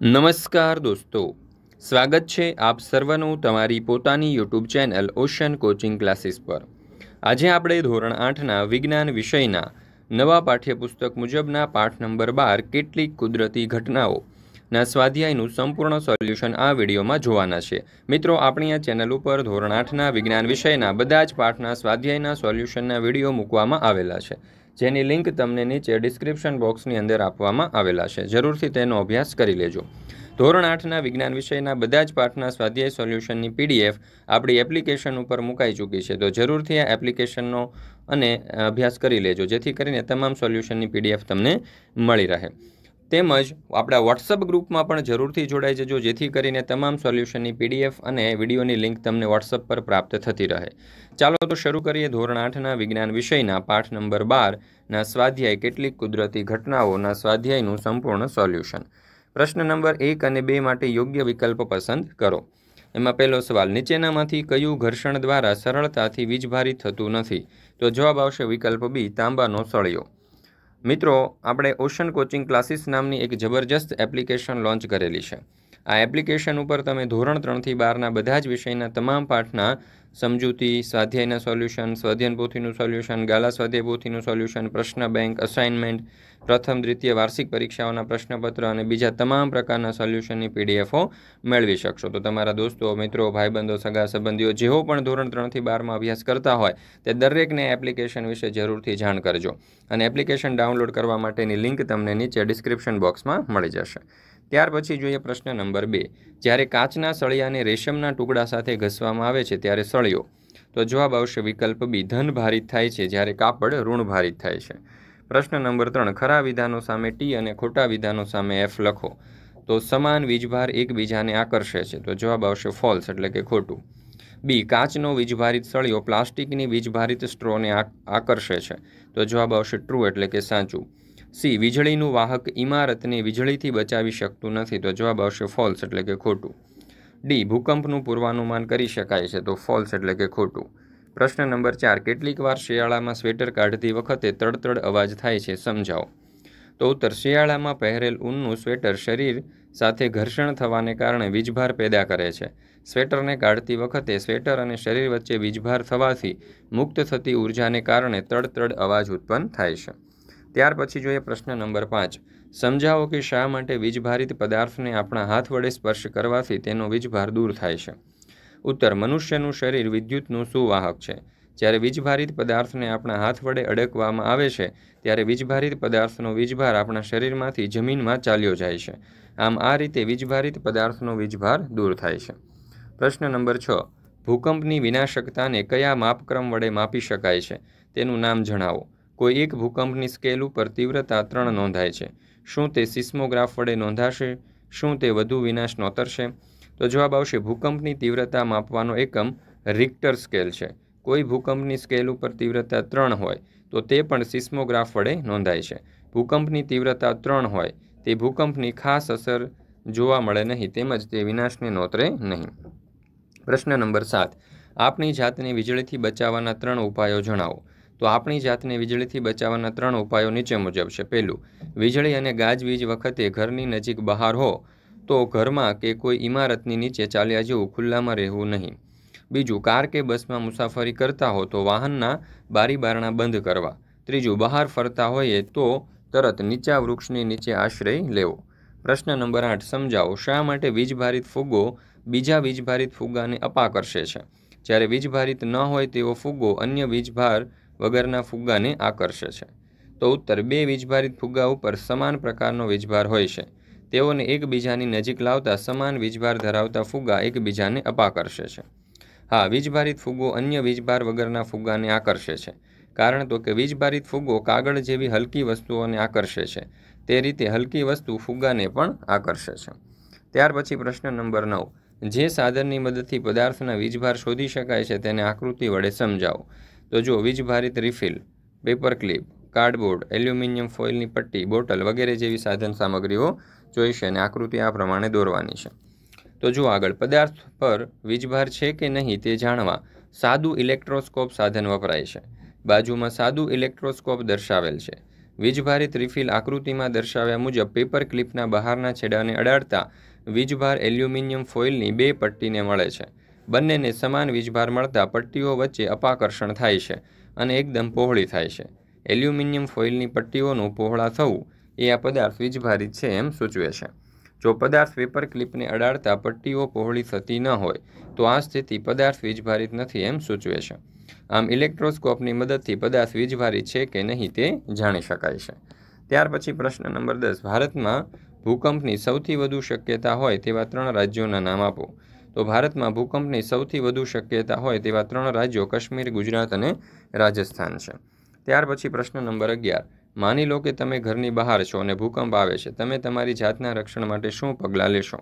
નમસ્કાર દોસ્તો સ્વાગત છે આપ સર્વનું તમારી પોતાની YouTube channel ocean coaching classes પર આજે આપણે ધોરણ આઠના વિજ્ઞાન વિષયના નવા પાઠ્યપુસ્તક મુજબના પાઠ નંબર બાર કેટલીક કુદરતી ઘટનાઓ ના સ્વાધ્યાયનું સંપૂર્ણ સોલ્યુશન આ વિડીયોમાં જોવાના છે મિત્રો આપણી આ ચેનલ ઉપર ધોરણ આઠના વિજ્ઞાન વિષયના બધા જ પાઠના સ્વાધ્યાયના સોલ્યુશનના વિડીયો મૂકવામાં આવેલા છે જેની લિંક તમને નીચે ડિસ્ક્રિપ્શન બોક્સની અંદર આપવામાં આવેલા છે જરૂરથી તેનો અભ્યાસ કરી લેજો ધોરણ આઠના વિજ્ઞાન વિષયના બધા જ પાઠના સ્વાધ્યાય સોલ્યુશનની પીડીએફ આપણી એપ્લિકેશન ઉપર મુકાઈ ચૂકી છે તો જરૂરથી આ એપ્લિકેશનનો અને અભ્યાસ કરી લેજો જેથી કરીને તમામ સોલ્યુશનની પીડીએફ તમને મળી રહે તેમજ આપણા વોટ્સઅપ ગ્રુપમાં પણ જરૂરથી જોડાઈ જજો જેથી કરીને તમામ સોલ્યુશનની પીડીએફ અને વિડીયોની લિંક તમને વોટ્સઅપ પર પ્રાપ્ત થતી રહે ચાલો તો શરૂ કરીએ ધોરણ આઠના વિજ્ઞાન વિષયના પાઠ નંબર બારના સ્વાધ્યાય કેટલીક કુદરતી ઘટનાઓના સ્વાધ્યાયનું સંપૂર્ણ સોલ્યુશન પ્રશ્ન નંબર એક અને બે માટે યોગ્ય વિકલ્પ પસંદ કરો એમાં પહેલો સવાલ નીચેનામાંથી કયું ઘર્ષણ દ્વારા સરળતાથી વીજભારી થતું નથી તો જવાબ આવશે વિકલ્પ બી તાંબાનો સળિયો મિત્રો આપણે ઓશન કોચિંગ ક્લાસીસ નામની એક જબરજસ્ત એપ્લિકેશન લોન્ચ કરેલી છે આ એપ્લિકેશન ઉપર તમે ધોરણ ત્રણથી બારના બધા જ વિષયના તમામ પાઠના સમજૂતી સ્વાધ્યાયના સોલ્યુશન સ્વાધ્યન પોથીનું સોલ્યુશન ગાલા સ્વાધ્યાય પોથીનું સોલ્યુશન પ્રશ્ન બેંક અસાઇનમેન્ટ પ્રથમ દ્વિતીય વાર્ષિક પરીક્ષાઓના પ્રશ્નપત્ર અને બીજા તમામ પ્રકારના સોલ્યુશનની પીડીએફો મેળવી શકશો તો તમારા દોસ્તો મિત્રો ભાઈબંધો સગા સંબંધીઓ જેઓ પણ ધોરણ ત્રણથી બારમાં અભ્યાસ કરતા હોય તે દરેકને એપ્લિકેશન વિશે જરૂરથી જાણ કરજો અને એપ્લિકેશન ડાઉનલોડ કરવા માટેની લિંક તમને નીચે ડિસ્ક્રિપ્શન બોક્સમાં મળી જશે ત્યાર પછી જોઈએ પ્રશ્ન નંબર બે જ્યારે કાચના સળિયાને રેશમના ટુકડા સાથે ઘસવામાં આવે છે ત્યારે સળિયો તો જવાબ આવશે વિકલ્પ બી ધન ભારિત થાય છે જ્યારે કાપડ ઋણ ભારિત થાય છે પ્રશ્ન નંબર ત્રણ ખરા વિધાનો સામે ટી અને ખોટા વિધાનો સામે એફ લખો તો સમાન વીજભાર એકબીજાને આકર્ષે છે તો જવાબ આવશે ફોલ્સ એટલે કે ખોટું બી કાચનો વીજભારિત સળિયો પ્લાસ્ટિકની વીજભારિત સ્ટ્રોને આકર્ષે છે તો જવાબ આવશે ટ્રુ એટલે કે સાચું સી વીજળીનું વાહક ઇમારતને વીજળીથી બચાવી શકતું નથી તો જવાબ આવશે ફોલ્સ એટલે કે ખોટું ડી ભૂકંપનું પૂર્વાનુમાન કરી શકાય છે તો ફોલ્સ એટલે કે ખોટું પ્રશ્ન નંબર ચાર કેટલીક વાર શિયાળામાં સ્વેટર કાઢતી વખતે તડતડ અવાજ થાય છે સમજાવો તો ઉત્તર શિયાળામાં પહેરેલ ઊનનું સ્વેટર શરીર સાથે ઘર્ષણ થવાને કારણે વીજભાર પેદા કરે છે સ્વેટરને કાઢતી વખતે સ્વેટર અને શરીર વચ્ચે વીજભાર થવાથી મુક્ત થતી ઉર્જાને કારણે તડતડ અવાજ ઉત્પન્ન થાય છે ત્યાર પછી જોઈએ પ્રશ્ન નંબર પાંચ સમજાવો કે શા માટે વીજભારિત પદાર્થને આપણા હાથ વડે સ્પર્શ કરવાથી તેનો વીજભાર દૂર થાય છે ઉત્તર મનુષ્યનું શરીર વિદ્યુતનું સુવાહક છે જ્યારે વીજભારિત પદાર્થને આપણા હાથ વડે અડકવામાં આવે છે ત્યારે વીજભારિત પદાર્થનો વીજભાર આપણા શરીરમાંથી જમીનમાં ચાલ્યો જાય છે આમ આ રીતે વીજભારિત પદાર્થનો વીજભાર દૂર થાય છે પ્રશ્ન નંબર છ ભૂકંપની વિનાશકતાને કયા માપક્રમ વડે માપી શકાય છે તેનું નામ જણાવો કોઈ એક ભૂકંપની સ્કેલ ઉપર તીવ્રતા ત્રણ નોંધાય છે શું તે સિસ્મોગ્રાફ વડે નોંધાશે શું તે વધુ વિનાશ નોતરશે તો જવાબ આવશે ભૂકંપની તીવ્રતા માપવાનો એકમ રિક્ટર સ્કેલ છે કોઈ ભૂકંપની સ્કેલ ઉપર તીવ્રતા ત્રણ હોય તો તે પણ સિસ્મોગ્રાફ વડે નોંધાય છે ભૂકંપની તીવ્રતા ત્રણ હોય તે ભૂકંપની ખાસ અસર જોવા મળે નહીં તેમજ તે વિનાશને નોતરે નહીં પ્રશ્ન નંબર સાત આપની જાતને વીજળીથી બચાવવાના ત્રણ ઉપાયો જણાવો તો આપણી જાતને વીજળીથી બચાવવાના ત્રણ ઉપાયો નીચે મુજબ છે પહેલું વીજળી અને ગાજવીજ વખતે ઘરની નજીક બહાર હો તો ઘરમાં કે કોઈ ઇમારતની નીચે ચાલ્યા જેવું ખુલ્લામાં રહેવું નહીં બીજું કાર કે બસમાં મુસાફરી કરતા હો તો વાહનના બારી બારણા બંધ કરવા ત્રીજું બહાર ફરતા હોઈએ તો તરત નીચા વૃક્ષની નીચે આશ્રય લેવો પ્રશ્ન નંબર આઠ સમજાવો શા માટે વીજભારિત ફુગ્ગો બીજા વીજભારિત ફુગ્ગાને અપાકર્ષે છે જ્યારે વીજભારિત ન હોય તેવો ફુગ્ગો અન્ય વીજભાર વગરના ફુગ્ગાને આકર્ષે છે તો ઉત્તર બે વીજભારિત ફુગ્ગા ઉપર સમાન પ્રકારનો વીજભાર હોય છે તેઓને એકબીજાની નજીક લાવતા સમાન વીજભાર ધરાવતા ફુગ્ગા એકબીજાને અપાકર્ષે છે હા વીજભારિત ફુગ્ગો અન્ય વીજભાર વગરના ફુગ્ગાને આકર્ષે છે કારણ તો કે વીજભારિત ફુગ્ગો કાગળ જેવી હલકી વસ્તુઓને આકર્ષે છે તે રીતે હલકી વસ્તુ ફુગ્ગાને પણ આકર્ષે છે ત્યાર પછી પ્રશ્ન નંબર નવ જે સાધનની મદદથી પદાર્થના વીજભાર શોધી શકાય છે તેને આકૃતિ વડે સમજાવો તો જો વીજભારિત refill paper clip cardboard aluminium ફોઇલની પટ્ટી બોટલ વગેરે જેવી સાધન સામગ્રીઓ જોઈશે અને આકૃતિ આ પ્રમાણે દોરવાની છે તો જો આગળ પદાર્થ પર વીજભાર છે કે નહીં તે જાણવા સાદું ઇલેક્ટ્રોસ્કોપ સાધન વપરાય છે બાજુમાં સાદું ઇલેક્ટ્રોસ્કોપ દર્શાવેલ છે વીજભારિત રિફિલ આકૃતિમાં દર્શાવ્યા મુજબ પેપર ક્લિપના બહારના છેડાને અડાડતા વીજભાર એલ્યુમિનિયમ ફોઇલની બે પટ્ટીને મળે છે બંનેને સમાન વીજભાર મળતા પટ્ટીઓ વચ્ચે અપાકર્ષણ થાય છે અને એકદમ પહોળી થાય છે એલ્યુમિનિયમ ફોઇલની પટ્ટીઓનું પહોળા થવું એ આ પદાર્થ વીજભારિત છે એમ સૂચવે છે જો પદાર્થ પેપર ક્લિપને અડાડતા પટ્ટીઓ પહોળી થતી ન હોય તો આ સ્થિતિ પદાર્થ વીજભારિત નથી એમ સૂચવે છે આમ ઇલેક્ટ્રોસ્કોપની મદદથી પદાર્થ વીજભારિત છે કે નહીં તે જાણી શકાય છે ત્યાર પછી પ્રશ્ન નંબર દસ ભારતમાં ભૂકંપની સૌથી વધુ શક્યતા હોય તેવા ત્રણ રાજ્યોના નામ આપો તો ભારતમાં ભૂકંપની સૌથી વધુ શક્યતા હોય તેવા ત્રણ રાજ્યો કાશ્મીર ગુજરાત અને રાજસ્થાન છે ત્યાર પછી પ્રશ્ન નંબર અગિયાર માની લો કે તમે ઘરની બહાર છો અને ભૂકંપ આવે છે તમે તમારી જાતના રક્ષણ માટે શું પગલાં લેશો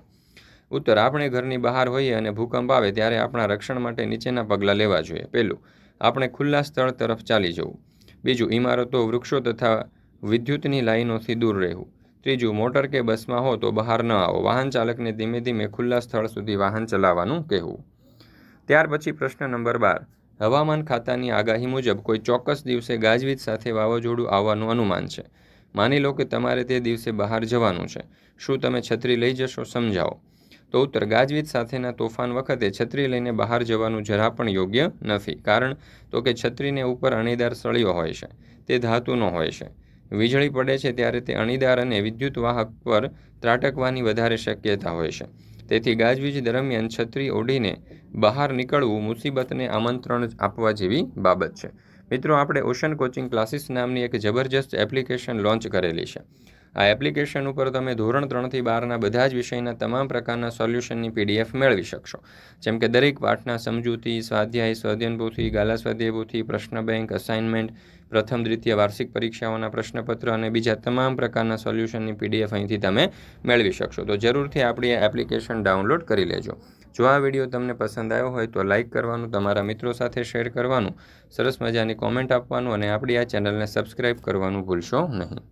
ઉત્તર આપણે ઘરની બહાર હોઈએ અને ભૂકંપ આવે ત્યારે આપણા રક્ષણ માટે નીચેના પગલાં લેવા જોઈએ પહેલું આપણે ખુલ્લા સ્થળ તરફ ચાલી જવું બીજું ઇમારતો વૃક્ષો તથા વિદ્યુતની લાઇનોથી દૂર રહેવું ત્રીજું મોટર કે બસમાં હો તો બહાર ન આવો વાહન ચાલકને ધીમે ધીમે ખુલ્લા સ્થળ સુધી વાહન ચલાવવાનું કહેવું ત્યાર પછી પ્રશ્ન નંબર બાર હવામાન ખાતાની આગાહી મુજબ કોઈ ચોક્કસ દિવસે ગાજવીજ સાથે વાવાઝોડું આવવાનું અનુમાન છે માની લો કે તમારે તે દિવસે બહાર જવાનું છે શું તમે છત્રી લઈ જશો સમજાવો તો ઉત્તર ગાજવીજ સાથેના તોફાન વખતે છત્રી લઈને બહાર જવાનું જરા પણ યોગ્ય નથી કારણ તો કે છત્રીને ઉપર અણીદાર સળિયો હોય છે તે ધાતુનો હોય છે વીજળી પડે છે ત્યારે તે અણીદાર અને વિદ્યુત વાહક પર ત્રાટકવાની વધારે શક્યતા હોય છે તેથી ગાજવીજ દરમિયાન છત્રી ઓઢીને બહાર નીકળવું મુસીબતને આમંત્રણ આપવા જેવી બાબત છે મિત્રો આપણે ઓશન કોચિંગ ક્લાસીસ નામની એક જબરજસ્ત એપ્લિકેશન લોન્ચ કરેલી છે આ એપ્લિકેશન ઉપર તમે ધોરણ ત્રણથી બારના બધા જ વિષયના તમામ પ્રકારના સોલ્યુશનની પીડીએફ મેળવી શકશો જેમ કે દરેક પાઠના સમજૂતી સ્વાધ્યાય સ્વાધ્યન ગાલા સ્વાધ્યાય પ્રશ્ન બેંક અસાઇનમેન્ટ પ્રથમ દ્વિતીય વાર્ષિક પરીક્ષાઓના પ્રશ્નપત્ર અને બીજા તમામ પ્રકારના સોલ્યુશનની પીડીએફ અહીંથી તમે મેળવી શકશો તો જરૂરથી આપણી એપ્લિકેશન ડાઉનલોડ કરી લેજો જો આ વિડીયો તમને પસંદ આવ્યો હોય તો લાઇક કરવાનું તમારા મિત્રો સાથે શેર કરવાનું સરસ મજાની કોમેન્ટ આપવાનું અને આપણી આ ચેનલને સબસ્ક્રાઈબ કરવાનું ભૂલશો નહીં